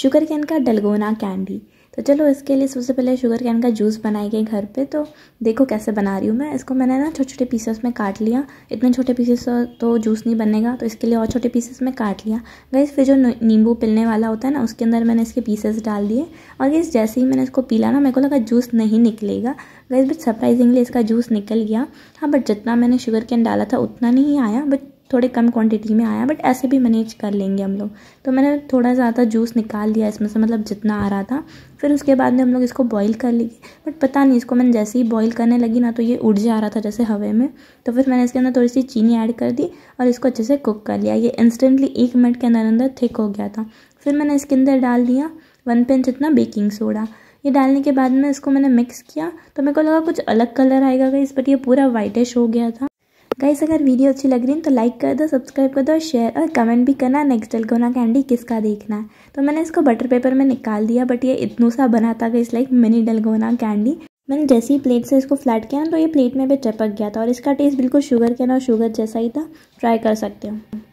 sugar cane का dalgona candy तो चलो इसके लिए सबसे पहले शुगर कैन का जूस बनाई गई घर पे तो देखो कैसे बना रही हूँ मैं इसको मैंने ना छोटे छोटे पीसेस में काट लिया इतने छोटे पीसेस तो, तो जूस नहीं बनेगा तो इसके लिए और छोटे पीसेस में काट लिया गैस फिर जो नींबू पिलने वाला होता है ना उसके अंदर मैंने इसके पीसेस डाल दिए और गैस जैसे ही मैंने इसको पीला ना मेरे को लगा जूस नहीं निकलेगा गैस बट सरप्राइजिंगली इसका जूस निकल गया हाँ बट जितना मैंने शुगर कैन डाला था उतना नहीं आया बट थोड़े कम क्वांटिटी में आया बट ऐसे भी मैनेज कर लेंगे हम लोग तो मैंने थोड़ा ज़्यादा जूस निकाल दिया इसमें से मतलब जितना आ रहा था फिर उसके बाद में हम लोग इसको बॉईल कर लेंगे बट पता नहीं इसको मैंने जैसे ही बॉईल करने लगी ना तो ये उड़ जा रहा था जैसे हवे में तो फिर मैंने इसके अंदर थोड़ी सी चीनी ऐड कर दी और इसको अच्छे से कुक कर लिया ये इंस्टेंटली एक मिनट के अंदर अंदर थिक हो गया था फिर मैंने इसके अंदर डाल दिया वन पेन जितना बेकिंग सोडा ये डालने के बाद में इसको मैंने मिक्स किया तो मेरे को लगा कुछ अलग कलर आएगा इस बट ये पूरा वाइटिश हो गया था गाइस अगर वीडियो अच्छी लग रही है तो लाइक कर दो सब्सक्राइब कर दो और शेयर और कमेंट भी करना नेक्स्ट डलगोना कैंडी किसका देखना है तो मैंने इसको बटर पेपर में निकाल दिया बट ये इतना सा बना था guys like mini dalgona candy मैंने जैसे ही प्लेट से इसको फ्लैट किया ना तो ये प्लेट में भी चपक गया था और इसका टेस्ट बिल्कुल शुगर के ना शुगर जैसा ही था ट्राई कर सकते हो